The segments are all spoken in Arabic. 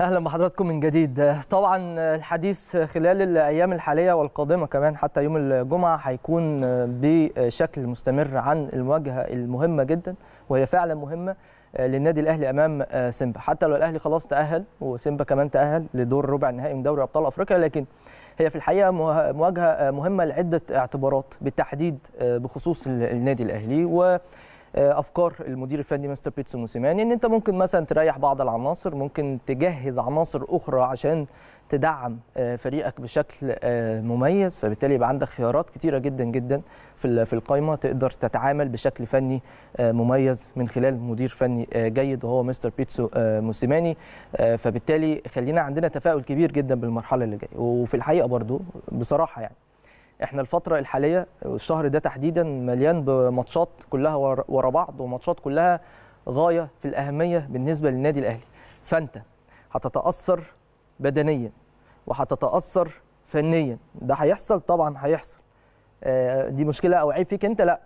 اهلا بحضراتكم من جديد طبعا الحديث خلال الايام الحاليه والقادمه كمان حتى يوم الجمعه هيكون بشكل مستمر عن المواجهه المهمه جدا وهي فعلا مهمه للنادي الاهلي امام سيمبا حتى لو الاهلي خلاص تاهل وسيمبا كمان تاهل لدور ربع النهائي من دوري ابطال افريقيا لكن هي في الحقيقه مواجهه مهمه لعده اعتبارات بالتحديد بخصوص النادي الاهلي و آه، افكار المدير الفني مستر بيتسو موسيماني ان انت ممكن مثلا تريح بعض العناصر ممكن تجهز عناصر اخرى عشان تدعم آه، فريقك بشكل آه، مميز فبالتالي يبقى عندك خيارات كتيره جدا جدا في في القائمه تقدر تتعامل بشكل فني مميز من خلال مدير فني جيد وهو مستر بيتسو موسيماني فبالتالي خلينا عندنا تفاؤل كبير جدا بالمرحله اللي جايه وفي الحقيقه برضو بصراحه يعني احنا الفتره الحاليه والشهر ده تحديدا مليان بماتشات كلها ورا بعض وماتشات كلها غايه في الاهميه بالنسبه للنادي الاهلي فانت هتتاثر بدنيا وهتتاثر فنيا ده هيحصل طبعا هيحصل آه، دي مشكله او عيب فيك انت لا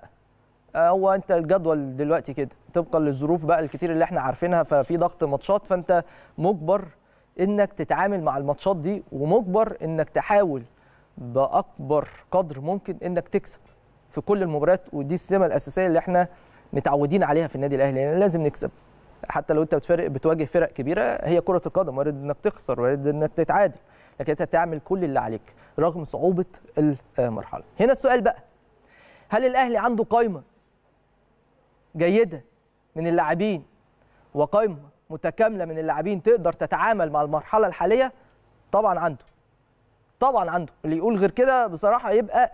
هو انت الجدول دلوقتي كده طبقا للظروف بقى الكتير اللي احنا عارفينها ففي ضغط ماتشات فانت مجبر انك تتعامل مع الماتشات دي ومجبر انك تحاول باكبر قدر ممكن انك تكسب في كل المباريات ودي السمه الاساسيه اللي احنا متعودين عليها في النادي الاهلي يعني لازم نكسب حتى لو انت بتفرق بتواجه فرق كبيره هي كره القدم وارد انك تخسر وارد انك تتعادل لكن انت تعمل كل اللي عليك رغم صعوبه المرحله هنا السؤال بقى هل الاهلي عنده قايمه جيده من اللاعبين وقايمه متكامله من اللاعبين تقدر تتعامل مع المرحله الحاليه طبعا عنده طبعا عنده اللي يقول غير كده بصراحه يبقى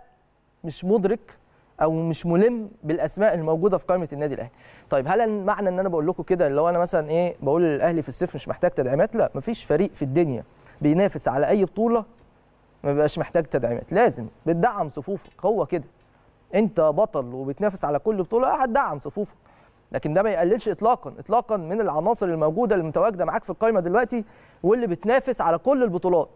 مش مدرك او مش ملم بالاسماء الموجوده في قائمه النادي الاهلي طيب هل معنى ان انا بقول لكم كده لو انا مثلا ايه بقول الاهلي في الصيف مش محتاج تدعيمات لا مفيش فريق في الدنيا بينافس على اي بطوله ما بيبقاش محتاج تدعيمات لازم بتدعم صفوفك هو كده انت بطل وبتنافس على كل بطوله هتدعم صفوفك لكن ده ما يقللش اطلاقا اطلاقا من العناصر الموجوده المتواجده معاك في القائمه دلوقتي واللي بتنافس على كل البطولات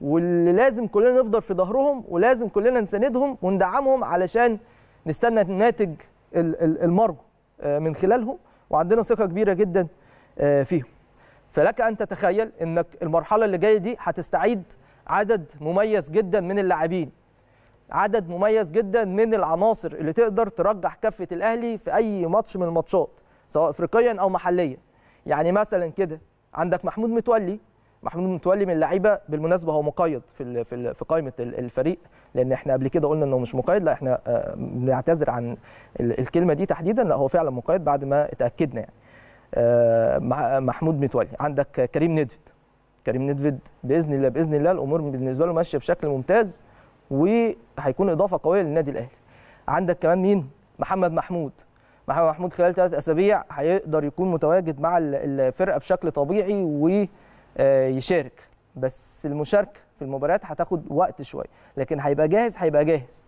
واللي لازم كلنا نفضل في ظهرهم ولازم كلنا نساندهم وندعمهم علشان نستنى الناتج المرجو آه، من خلالهم وعندنا ثقه كبيره جدا آه، فيهم فلك ان تتخيل انك المرحله اللي جايه دي هتستعيد عدد مميز جدا من اللاعبين عدد مميز جدا من العناصر اللي تقدر ترجح كفه الاهلي في اي ماتش من الماتشات سواء افريقيا او محليا يعني مثلا كده عندك محمود متولي محمود متولي من اللعيبه بالمناسبه هو مقيد في في في قائمه الفريق لان احنا قبل كده قلنا انه مش مقيد لا احنا آه، بنعتذر عن الكلمه دي تحديدا لا هو فعلا مقيد بعد ما اتاكدنا يعني آه، محمود متولي عندك كريم ندفد كريم ندفد باذن الله باذن الله الامور بالنسبه له ماشيه بشكل ممتاز وهيكون اضافه قويه للنادي الاهلي عندك كمان مين محمد محمود محمد محمود خلال ثلاث اسابيع هيقدر يكون متواجد مع الفرقه بشكل طبيعي و آه، يشارك بس المشاركه في المباريات هتاخد وقت شويه لكن هيبقى جاهز هيبقى جاهز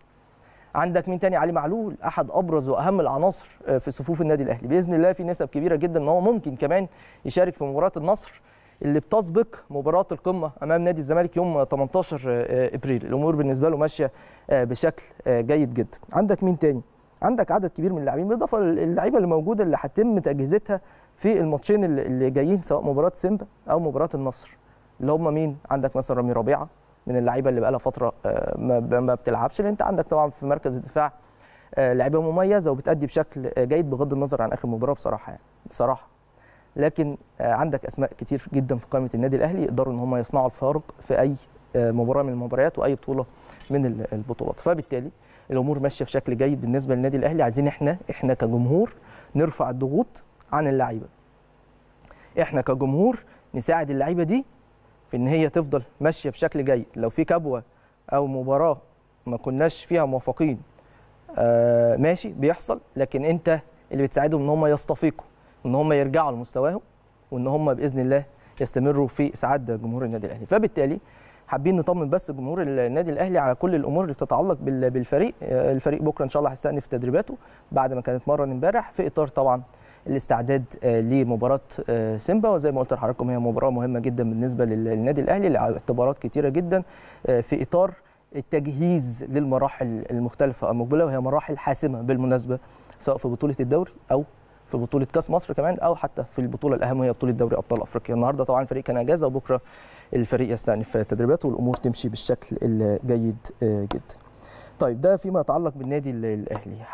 عندك مين تاني علي معلول احد ابرز واهم العناصر آه، في صفوف النادي الاهلي باذن الله في نسب كبيره جدا ان هو ممكن كمان يشارك في مباراه النصر اللي بتسبق مباراه القمه امام نادي الزمالك يوم 18 آه، ابريل الامور بالنسبه له ماشيه بشكل جيد جدا عندك مين تاني عندك عدد كبير من اللاعبين بالاضافه للعيبه اللي موجوده اللي هتم تجهيزتها في الماتشين اللي جايين سواء مباراه سيمبا او مباراه النصر اللي هم مين عندك مثلا رامي ربيعه من اللعيبه اللي بقالها فتره آه، ما بتلعبش لان انت عندك طبعا في مركز الدفاع آه، لعيبه مميزه وبتأدي بشكل جيد بغض النظر عن اخر مباراه بصراحه يعني بصراحه لكن آه، عندك اسماء كتير جدا في قائمه النادي الاهلي يقدروا ان هم يصنعوا الفارق في اي مباراه من المباريات واي بطوله من البطولات فبالتالي الامور ماشيه بشكل جيد بالنسبه للنادي الاهلي عايزين احنا احنا كجمهور نرفع الضغوط عن اللعيبه احنا كجمهور نساعد اللعيبه دي في ان هي تفضل ماشيه بشكل جيد لو في كبوه او مباراه ما كناش فيها موافقين آه ماشي بيحصل لكن انت اللي بتساعدهم ان هم يستفيقوا ان هم يرجعوا لمستواهم وان هم باذن الله يستمروا في اسعاد جمهور النادي الاهلي فبالتالي حابين نطمن بس جمهور النادي الاهلي على كل الامور اللي بتتعلق بالفريق آه، الفريق بكره ان شاء الله هيستأنف تدريباته بعد ما كانت مرن امبارح في اطار طبعا الاستعداد آه، لمباراه آه، سيمبا وزي ما قلت لحضراتكم هي مباراه مهمه جدا بالنسبه للنادي الاهلي لاعتبارات كتيره جدا آه، في اطار التجهيز للمراحل المختلفه المقبله وهي مراحل حاسمه بالمناسبه سواء في بطوله الدوري او في بطوله كاس مصر كمان او حتى في البطوله الاهم وهي بطوله دوري ابطال افريقيا النهارده طبعا الفريق كان اجازه وبكره الفريق يستأنف تدريباته والامور تمشي بالشكل الجيد جدا طيب ده فيما يتعلق بالنادي الاهلي